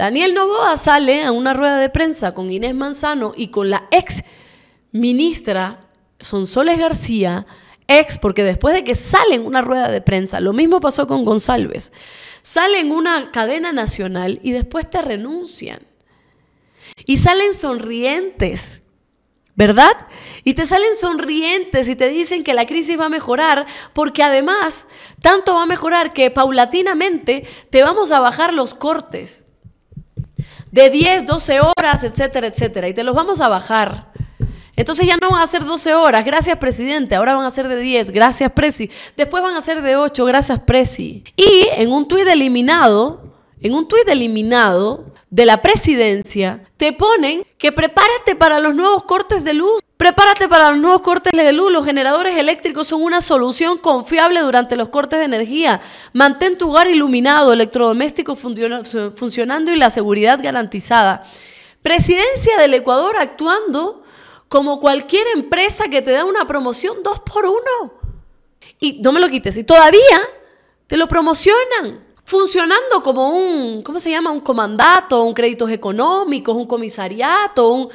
Daniel Novoa sale a una rueda de prensa con Inés Manzano y con la ex ministra Sonsoles García, ex, porque después de que salen una rueda de prensa, lo mismo pasó con González, salen una cadena nacional y después te renuncian. Y salen sonrientes, ¿verdad? Y te salen sonrientes y te dicen que la crisis va a mejorar, porque además tanto va a mejorar que paulatinamente te vamos a bajar los cortes de 10, 12 horas, etcétera, etcétera, y te los vamos a bajar. Entonces ya no van a ser 12 horas, gracias presidente, ahora van a ser de 10, gracias presi, después van a ser de 8, gracias presi. Y en un tuit eliminado, en un tuit eliminado de la presidencia, te ponen que prepárate para los nuevos cortes de luz Prepárate para los nuevos cortes de luz. Los generadores eléctricos son una solución confiable durante los cortes de energía. Mantén tu hogar iluminado, electrodoméstico funcionando y la seguridad garantizada. Presidencia del Ecuador actuando como cualquier empresa que te da una promoción dos por uno Y no me lo quites, y todavía te lo promocionan funcionando como un, ¿cómo se llama? Un comandato, un créditos económicos, un comisariato, un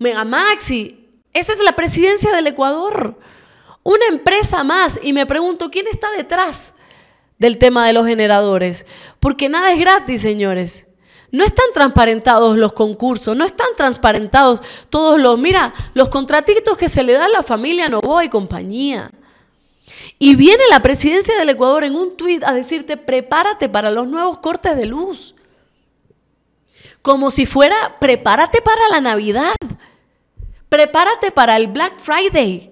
megamaxi. Esa es la presidencia del Ecuador. Una empresa más. Y me pregunto, ¿quién está detrás del tema de los generadores? Porque nada es gratis, señores. No están transparentados los concursos, no están transparentados todos los, mira, los contratitos que se le da a la familia Novoa y compañía. Y viene la presidencia del Ecuador en un tuit a decirte, prepárate para los nuevos cortes de luz. Como si fuera, prepárate para la Navidad. Prepárate para el Black Friday.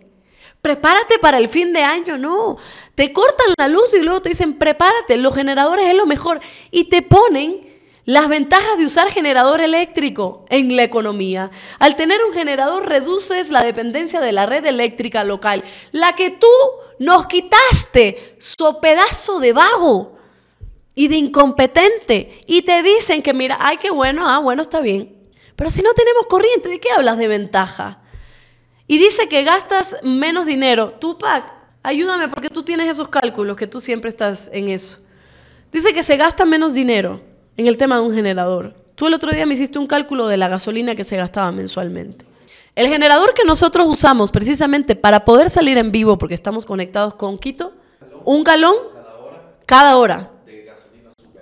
Prepárate para el fin de año, no. Te cortan la luz y luego te dicen, prepárate, los generadores es lo mejor. Y te ponen las ventajas de usar generador eléctrico en la economía. Al tener un generador reduces la dependencia de la red eléctrica local, la que tú nos quitaste, su pedazo de vago y de incompetente. Y te dicen que mira, ay, qué bueno, ah, bueno, está bien. Pero si no tenemos corriente, ¿de qué hablas de ventaja? Y dice que gastas menos dinero. Pac, ayúdame porque tú tienes esos cálculos, que tú siempre estás en eso. Dice que se gasta menos dinero en el tema de un generador. Tú el otro día me hiciste un cálculo de la gasolina que se gastaba mensualmente. El generador que nosotros usamos precisamente para poder salir en vivo, porque estamos conectados con Quito, un galón cada hora,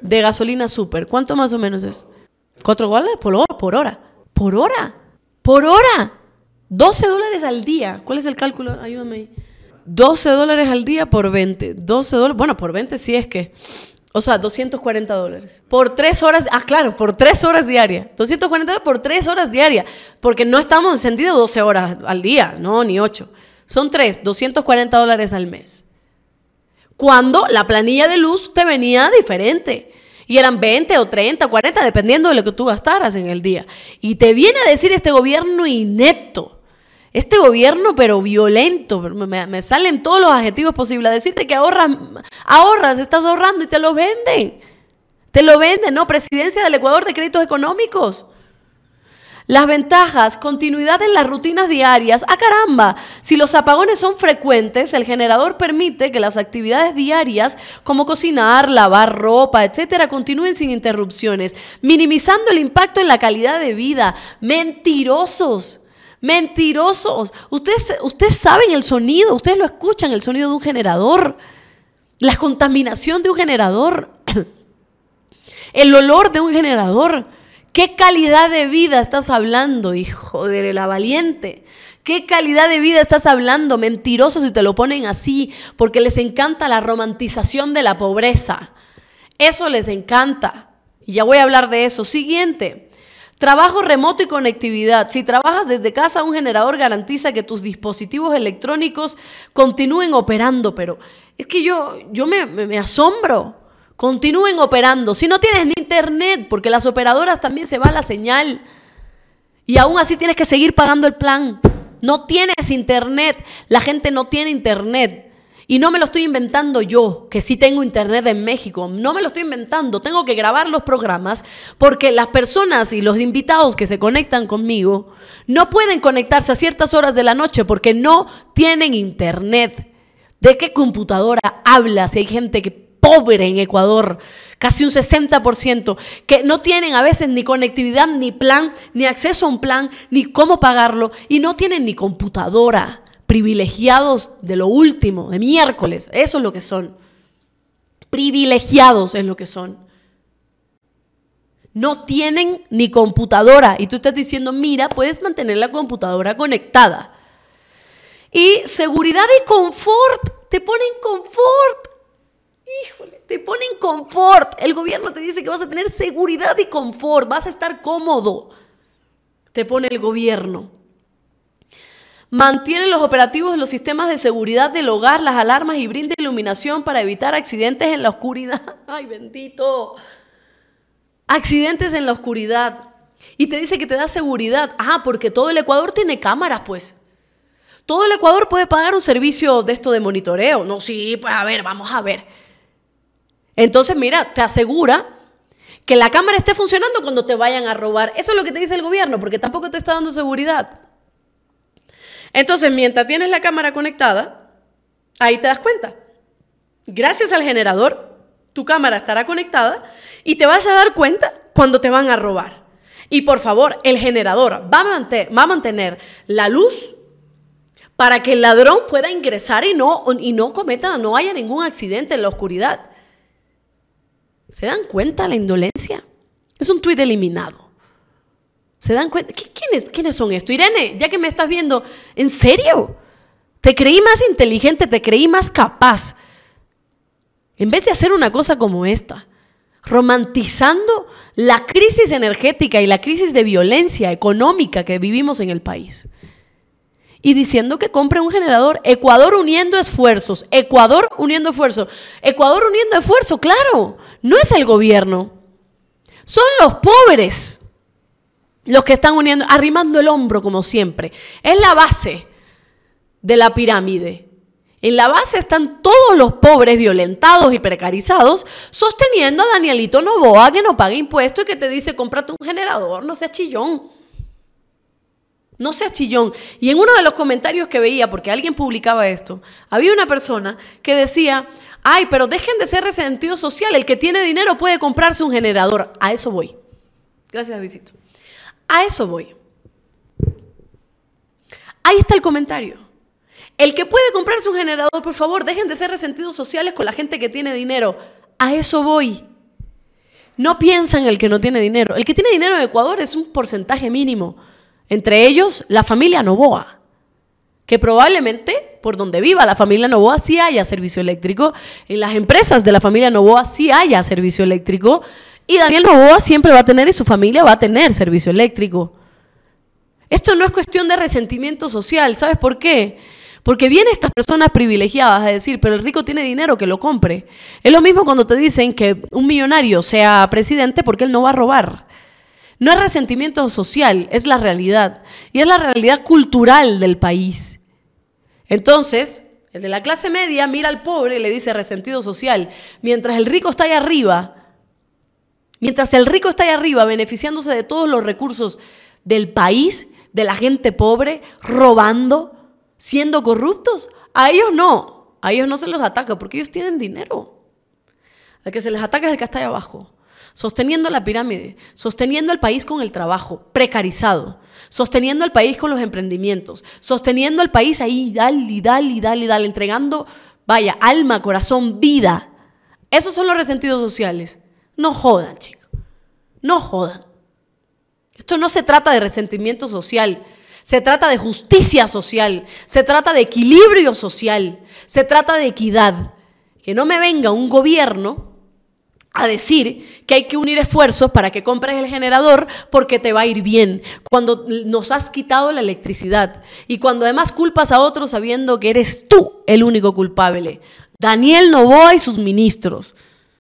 de gasolina súper. ¿Cuánto más o menos es? 4 dólares por hora, por hora, por hora, por hora. 12 dólares al día. ¿Cuál es el cálculo? Ayúdame ahí. 12 dólares al día por 20. 12 dólares, bueno, por 20 sí es que. O sea, 240 dólares. Por 3 horas, ah, claro, por 3 horas diarias. 240 por 3 horas diarias. Porque no estamos encendidos 12 horas al día, no, ni 8. Son tres. 240 dólares al mes. Cuando la planilla de luz te venía diferente y eran 20 o 30 o 40, dependiendo de lo que tú gastaras en el día. Y te viene a decir este gobierno inepto, este gobierno pero violento, me, me salen todos los adjetivos posibles, a decirte que ahorras, ahorras, estás ahorrando y te lo venden. Te lo venden, ¿no? Presidencia del Ecuador de Créditos Económicos. Las ventajas, continuidad en las rutinas diarias. ¡Ah, caramba! Si los apagones son frecuentes, el generador permite que las actividades diarias como cocinar, lavar ropa, etcétera, continúen sin interrupciones, minimizando el impacto en la calidad de vida. ¡Mentirosos! ¡Mentirosos! Ustedes, ustedes saben el sonido, ustedes lo escuchan, el sonido de un generador, la contaminación de un generador, el olor de un generador. ¿Qué calidad de vida estás hablando, hijo de la valiente? ¿Qué calidad de vida estás hablando? Mentiroso si te lo ponen así, porque les encanta la romantización de la pobreza. Eso les encanta. Y ya voy a hablar de eso. Siguiente. Trabajo remoto y conectividad. Si trabajas desde casa, un generador garantiza que tus dispositivos electrónicos continúen operando, pero es que yo, yo me, me asombro. Continúen operando. Si no tienes ni internet, porque las operadoras también se va la señal. Y aún así tienes que seguir pagando el plan. No tienes internet. La gente no tiene internet. Y no me lo estoy inventando yo, que sí tengo internet en México. No me lo estoy inventando. Tengo que grabar los programas porque las personas y los invitados que se conectan conmigo no pueden conectarse a ciertas horas de la noche porque no tienen internet. ¿De qué computadora hablas? Si hay gente que pobre en Ecuador, casi un 60%, que no tienen a veces ni conectividad, ni plan, ni acceso a un plan, ni cómo pagarlo, y no tienen ni computadora, privilegiados de lo último, de miércoles, eso es lo que son. Privilegiados es lo que son. No tienen ni computadora y tú estás diciendo, mira, puedes mantener la computadora conectada. Y seguridad y confort, te ponen confort Híjole, te ponen confort. El gobierno te dice que vas a tener seguridad y confort, vas a estar cómodo. Te pone el gobierno. Mantiene los operativos de los sistemas de seguridad del hogar, las alarmas y brinda iluminación para evitar accidentes en la oscuridad. Ay, bendito. Accidentes en la oscuridad. Y te dice que te da seguridad. Ah, porque todo el Ecuador tiene cámaras, pues. Todo el Ecuador puede pagar un servicio de esto de monitoreo. No, sí, pues a ver, vamos a ver. Entonces, mira, te asegura que la cámara esté funcionando cuando te vayan a robar. Eso es lo que te dice el gobierno, porque tampoco te está dando seguridad. Entonces, mientras tienes la cámara conectada, ahí te das cuenta. Gracias al generador, tu cámara estará conectada y te vas a dar cuenta cuando te van a robar. Y por favor, el generador va a, mantener, la luz para que el ladrón pueda ingresar y no, y no cometa, no haya ningún accidente en la oscuridad. ¿Se dan cuenta la indolencia? Es un tuit eliminado. ¿Se dan cuenta? ¿Quiénes, ¿Quiénes son esto? Irene, ya que me estás viendo, ¿en serio? Te creí más inteligente, te creí más capaz. En vez de hacer una cosa como esta, romantizando la crisis energética y la crisis de violencia económica que vivimos en el país y diciendo que compre un generador. Ecuador uniendo esfuerzos, Ecuador uniendo esfuerzos, Ecuador uniendo esfuerzos, claro, no es el gobierno, son los pobres los que están uniendo, arrimando el hombro como siempre. Es la base de la pirámide. En la base están todos los pobres violentados y precarizados sosteniendo a Danielito Novoa que no pague impuestos y que te dice cómprate un generador, no seas chillón. No seas chillón. Y en uno de los comentarios que veía, porque alguien publicaba esto, había una persona que decía, ay, pero dejen de ser resentido social, el que tiene dinero puede comprarse un generador. A eso voy. Gracias, Visito. A eso voy. Ahí está el comentario. El que puede comprarse un generador, por favor, dejen de ser resentidos sociales con la gente que tiene dinero. A eso voy. No en el que no tiene dinero. El que tiene dinero en Ecuador es un porcentaje mínimo. Entre ellos, la familia Novoa, que probablemente por donde viva la familia Novoa sí haya servicio eléctrico, en las empresas de la familia Novoa sí haya servicio eléctrico, y Daniel Novoa siempre va a tener y su familia va a tener servicio eléctrico. Esto no es cuestión de resentimiento social, ¿sabes por qué? Porque vienen estas personas privilegiadas a decir, pero el rico tiene dinero, que lo compre. Es lo mismo cuando te dicen que un millonario sea presidente porque él no va a robar. No es resentimiento social, es la realidad. Y es la realidad cultural del país. Entonces, el de la clase media mira al pobre y le dice resentido social, mientras el rico está ahí arriba, mientras el rico está ahí arriba beneficiándose de todos los recursos del país, de la gente pobre, robando, siendo corruptos, a ellos no, a ellos no se los ataca porque ellos tienen dinero. Al que se les ataca es el que está ahí abajo sosteniendo la pirámide, sosteniendo el país con el trabajo precarizado, sosteniendo el país con los emprendimientos, sosteniendo el país ahí, dale, dale, dale, dale, entregando, vaya, alma, corazón, vida. Esos son los resentidos sociales. No jodan, chicos. No jodan. Esto no se trata de resentimiento social. Se trata de justicia social, se trata de equilibrio social, se trata de equidad. Que no me venga un gobierno a decir que hay que unir esfuerzos para que compres el generador porque te va a ir bien, cuando nos has quitado la electricidad y cuando además culpas a otros sabiendo que eres tú el único culpable. Daniel Novoa y sus ministros.